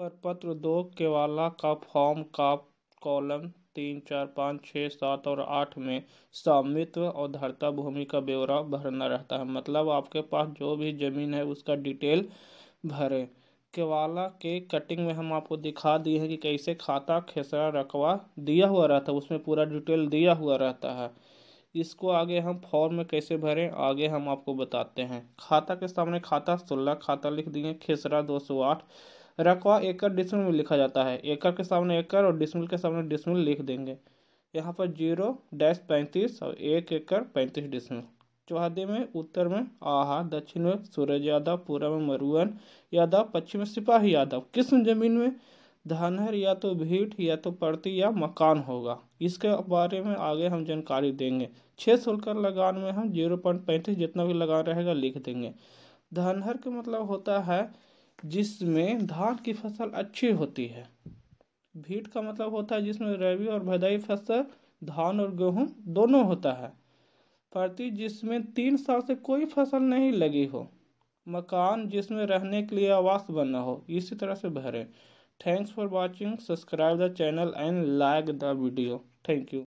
प्रपत्र दो केवाला का फॉर्म का कॉलम तीन चार पाँच छः सात और आठ में स्वामित्व और धरता भूमि का ब्यौरा भरना रहता है मतलब आपके पास जो भी ज़मीन है उसका डिटेल भरें केवाला के कटिंग में हम आपको दिखा दिए हैं कि कैसे खाता खेसरा रकवा दिया हुआ रहता है उसमें पूरा डिटेल दिया हुआ रहता है इसको आगे हम फॉर्म में कैसे भरें आगे हम आपको बताते हैं खाता के सामने खाता सोलह खाता लिख दिए खेसरा दो सौ आठ रकवा एकड़ डिसमिल में लिखा जाता है एकड़ के सामने एकड़ और डिसमिल के सामने डिसमिल लिख देंगे यहाँ पर जीरो डैश पैंतीस और एक एकड़ पैंतीस डिसमिल चौहदे में उत्तर में आहा दक्षिण में सूरज यादव पूर्व में मरुअन यादव पश्चिम में सिपाही यादव किस जमीन में धनहर या तो भीट या तो पड़ती या मकान होगा इसके बारे में आगे हम जानकारी देंगे छः सोलकर लगान में हम जीरो पॉइंट पैंतीस जितना भी लगान रहेगा लिख देंगे धनहर के मतलब होता है जिसमें धान की फसल अच्छी होती है भीट का मतलब होता है जिसमें रबी और भदाई फसल धान और गेहूं दोनों होता है प्रति जिसमें तीन साल से कोई फसल नहीं लगी हो मकान जिसमें रहने के लिए आवास बना हो इसी तरह से भरें thanks for watching subscribe the channel and like the video thank you